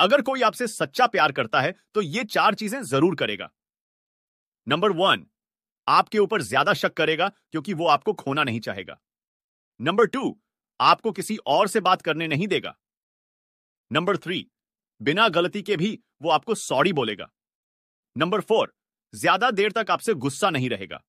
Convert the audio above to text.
अगर कोई आपसे सच्चा प्यार करता है तो ये चार चीजें जरूर करेगा नंबर वन आपके ऊपर ज्यादा शक करेगा क्योंकि वो आपको खोना नहीं चाहेगा नंबर टू आपको किसी और से बात करने नहीं देगा नंबर थ्री बिना गलती के भी वो आपको सॉरी बोलेगा नंबर फोर ज्यादा देर तक आपसे गुस्सा नहीं रहेगा